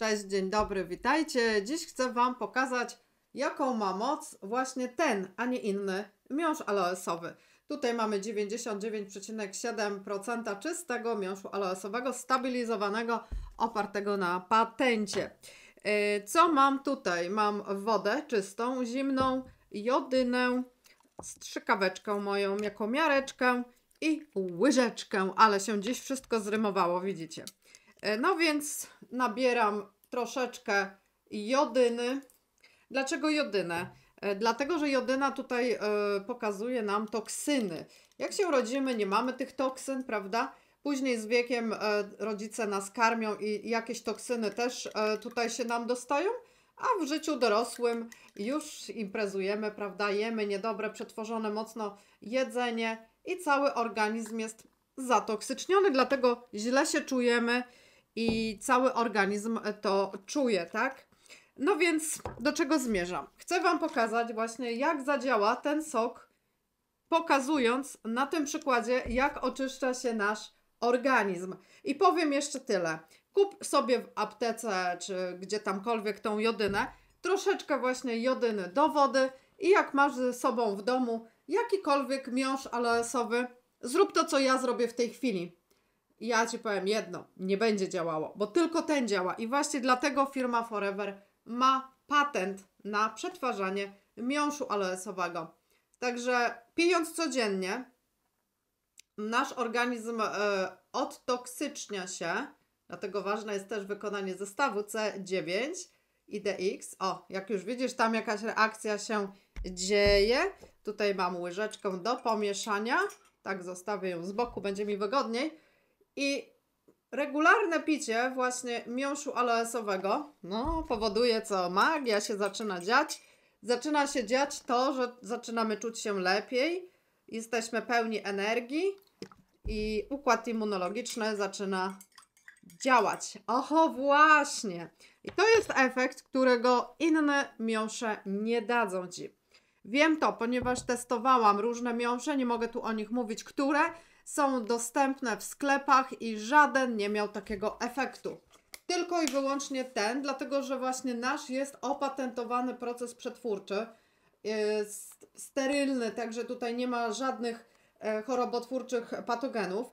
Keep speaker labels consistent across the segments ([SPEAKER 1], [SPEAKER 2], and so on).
[SPEAKER 1] Cześć, dzień dobry, witajcie. Dziś chcę Wam pokazać, jaką ma moc właśnie ten, a nie inny miąższ aloesowy. Tutaj mamy 99,7% czystego miąższu aloesowego, stabilizowanego, opartego na patencie. Yy, co mam tutaj? Mam wodę czystą, zimną, jodynę, strzykaweczkę moją jako miareczkę i łyżeczkę, ale się dziś wszystko zrymowało, widzicie. E, no więc nabieram troszeczkę jodyny. Dlaczego jodynę? E, dlatego, że jodyna tutaj e, pokazuje nam toksyny. Jak się urodzimy, nie mamy tych toksyn, prawda? Później z wiekiem rodzice nas karmią i jakieś toksyny też tutaj się nam dostają, a w życiu dorosłym już imprezujemy, prawda? Jemy niedobre, przetworzone mocno jedzenie i cały organizm jest zatoksyczniony, dlatego źle się czujemy i cały organizm to czuje, tak? No więc do czego zmierzam? Chcę Wam pokazać właśnie, jak zadziała ten sok, pokazując na tym przykładzie, jak oczyszcza się nasz organizm. I powiem jeszcze tyle. Kup sobie w aptece, czy gdzie tamkolwiek tą jodynę, troszeczkę właśnie jodyny do wody i jak masz ze sobą w domu jakikolwiek miąższ aloesowy, zrób to, co ja zrobię w tej chwili ja Ci powiem jedno, nie będzie działało, bo tylko ten działa i właśnie dlatego firma Forever ma patent na przetwarzanie miąższu aloesowego. Także pijąc codziennie, nasz organizm y, e, odtoksycznia się, dlatego ważne jest też wykonanie zestawu C9 i DX. O, jak już widzisz, tam jakaś reakcja się dzieje. Tutaj mam łyżeczkę do pomieszania. Tak, zostawię ją z boku, będzie mi wygodniej. I regularne picie właśnie miąższu aloesowego, no, powoduje co? Magia się zaczyna dziać. Zaczyna się dziać to, że zaczynamy czuć się lepiej, jesteśmy pełni energii i układ immunologiczny zaczyna działać. Oho, właśnie! I to jest efekt, którego inne miąższe nie dadzą Ci. Wiem to, ponieważ testowałam różne miąższe, nie mogę tu o nich mówić, które, są dostępne w sklepach i żaden nie miał takiego efektu. Tylko i wyłącznie ten, dlatego że właśnie nasz jest opatentowany proces przetwórczy, jest sterylny, także tutaj nie ma żadnych e, chorobotwórczych patogenów.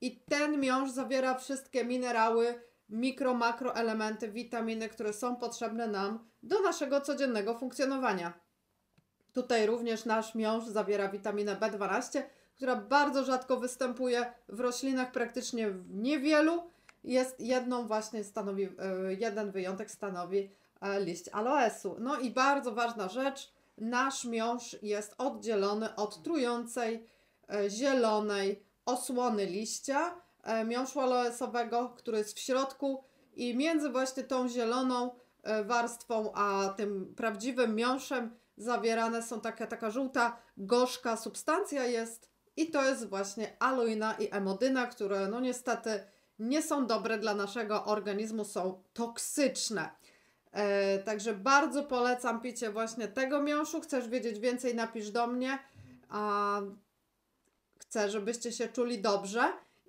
[SPEAKER 1] I ten miąższ zawiera wszystkie minerały, mikro, makroelementy, witaminy, które są potrzebne nam do naszego codziennego funkcjonowania. Tutaj również nasz miąższ zawiera witaminę B12, która bardzo rzadko występuje w roślinach, praktycznie w niewielu. Jest jedną właśnie stanowi, e, jeden wyjątek stanowi e, liść aloesu. No i bardzo ważna rzecz, nasz miąższ jest oddzielony od trującej, e, zielonej osłony liścia miąższu aloesowego, który jest w środku i między właśnie tą zieloną warstwą a tym prawdziwym miąższem zawierane są taka, taka żółta, gorzka substancja jest, i to jest właśnie aloina i emodyna, które no niestety nie są dobre dla naszego organizmu, są toksyczne. E, także bardzo polecam picie właśnie tego miąższu. Chcesz wiedzieć więcej, napisz do mnie. A chcę, żebyście się czuli dobrze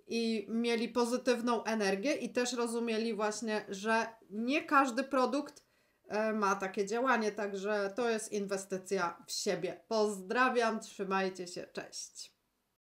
[SPEAKER 1] i mieli pozytywną energię i też rozumieli właśnie, że nie każdy produkt e, ma takie działanie, także to jest inwestycja w siebie. Pozdrawiam, trzymajcie się, cześć.